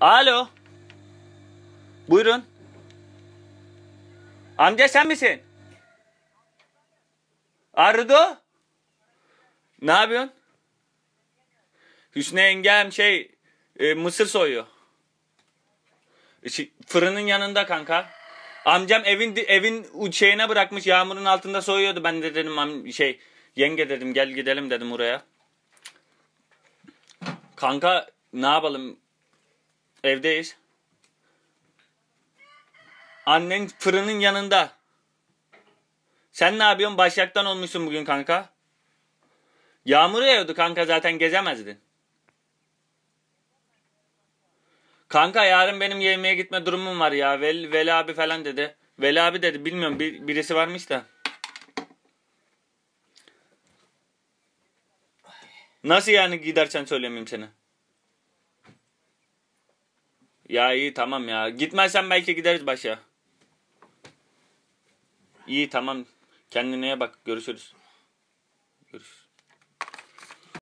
Alo. Buyurun. Amca sen misin? Arıdo? Ne yapıyorsun? Hüsnü Engem şey e, mısır soyuyor. E, şey, fırının yanında kanka. Amcam evin evin şeyine bırakmış yağmurun altında soyuyordu. Ben de dedim şey yenge dedim gel gidelim dedim oraya. Kanka ne yapalım Evdeyiz. Annen fırının yanında. Sen ne yapıyorsun? Başyaktan olmuşsun bugün kanka. Yağmur yağıyordu kanka zaten gezemezdin. Kanka yarın benim yemeğe gitme durumum var ya. Vel, Veli abi falan dedi. Veli abi dedi bilmiyorum bir, birisi varmış da. Nasıl yani gidersen söylemeyeyim seni? Ya iyi tamam ya. Gitmezsen belki gideriz başa. İyi tamam. Kendine bak. Görüşürüz. Görüşürüz.